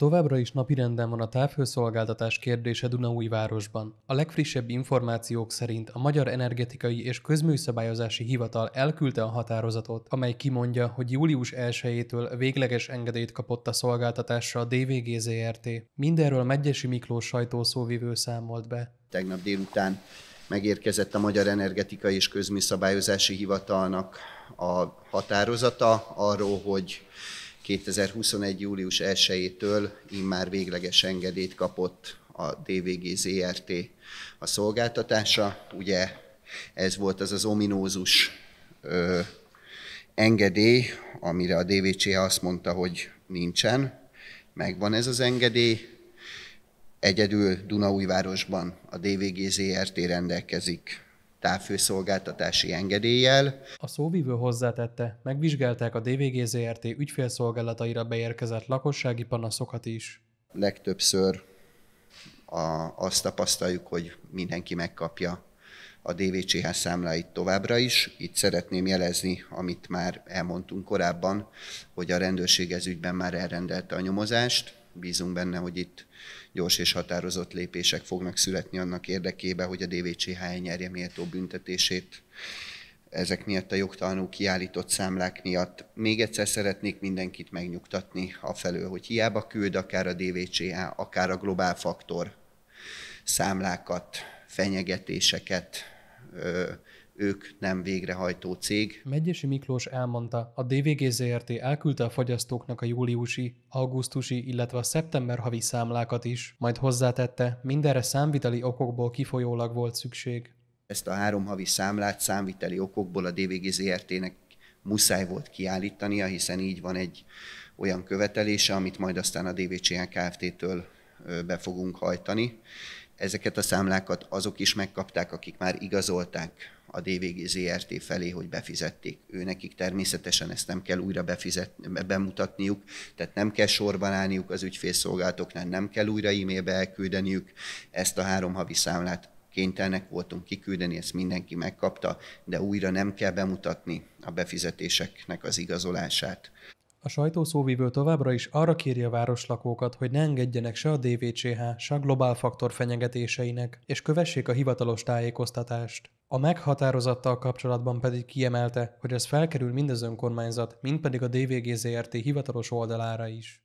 Továbbra is napirenden van a távhőszolgáltatás kérdése Dunaújvárosban. A legfrissebb információk szerint a Magyar Energetikai és Közműszabályozási Hivatal elküldte a határozatot, amely kimondja, hogy július 1-től végleges engedélyt kapott a szolgáltatásra a ZRT. Mindenről Megyesi Miklós sajtószóvivő számolt be. Tegnap délután megérkezett a Magyar Energetikai és Közműszabályozási Hivatalnak a határozata arról, hogy 2021. július 1-től immár végleges engedélyt kapott a DVG ZRT a szolgáltatása. Ugye ez volt az az ominózus ö, engedély, amire a DVC azt mondta, hogy nincsen. Megvan ez az engedély. Egyedül Dunaújvárosban a DVG ZRT rendelkezik távfőszolgáltatási engedéllyel. A szóvívő hozzátette, megvizsgálták a DVG ZRT ügyfélszolgálataira beérkezett lakossági panaszokat is. Legtöbbször a, azt tapasztaljuk, hogy mindenki megkapja a DVCH számláit továbbra is. Itt szeretném jelezni, amit már elmondtunk korábban, hogy a rendőrség ez ügyben már elrendelte a nyomozást, bízunk benne, hogy itt gyors és határozott lépések fognak születni annak érdekében, hogy a DVCH nyerje méltó büntetését ezek miatt a jogtalanul kiállított számlák miatt. Még egyszer szeretnék mindenkit megnyugtatni afelől, hogy hiába küld akár a DVCH, akár a Globál Faktor számlákat, fenyegetéseket, ők nem végrehajtó cég. Megyesi Miklós elmondta, a DVG ZRT elküldte a fogyasztóknak a júliusi, augusztusi, illetve a szeptember havi számlákat is, majd hozzátette, mindenre számviteli okokból kifolyólag volt szükség. Ezt a három havi számlát számviteli okokból a DVG ZRT-nek muszáj volt kiállítania, hiszen így van egy olyan követelése, amit majd aztán a DVCN Kft-től be fogunk hajtani. Ezeket a számlákat azok is megkapták, akik már igazolták a DVG ZRT felé, hogy befizették. Ő nekik természetesen ezt nem kell újra befizet, bemutatniuk, tehát nem kell sorban állniuk az ügyfélszolgálatoknál, nem kell újra e-mailbe elküldeniük ezt a három havi számlát Kénytelnek voltunk kiküldeni, ezt mindenki megkapta, de újra nem kell bemutatni a befizetéseknek az igazolását. A sajtószóvívő továbbra is arra kéri a városlakókat, hogy ne engedjenek se a DVCH, se a globál faktor fenyegetéseinek, és kövessék a hivatalos tájékoztatást. A meghatározattal kapcsolatban pedig kiemelte, hogy ez felkerül mind az önkormányzat, mind pedig a DVGZRT hivatalos oldalára is.